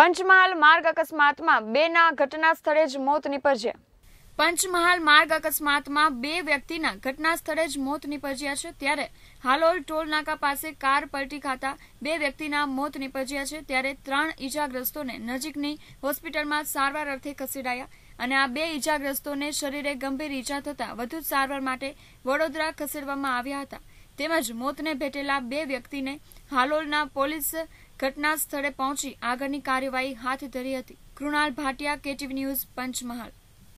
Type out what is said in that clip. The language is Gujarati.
પંચમહાલ માર્ગ અકસ્માતમાં બેના ઘટના સ્થળે જ મોત નીપજ્યા પંચમહાલ માર્ગ અકસ્માતમાં બે વ્યક્તિના ઘટના સ્થળે જ મોત નીપજ્યા છે ત્યારે હાલોલ ટોલ નાકા પાસે કાર પલટી ખાતા બે વ્યક્તિના મોત નીપજ્યા છે ત્યારે ત્રણ ઇજાગ્રસ્તોને નજીકની હોસ્પિટલમાં સારવાર અર્થે ખસેડાયા અને આ બે ઇજાગ્રસ્તોને શરીરે ગંભીર ઇજા થતા વધુ સારવાર માટે વડોદરા ખસેડવામાં આવ્યા હતા તેમજ મોતને ભેટેલા બે વ્યક્તિને હાલોલના પોલીસ ઘટના સ્થળે પહોંચી આગળની કાર્યવાહી હાથ ધરી હતી કૃણાલ ભાટિયા કેટીવી ન્યૂઝ પંચમહાલ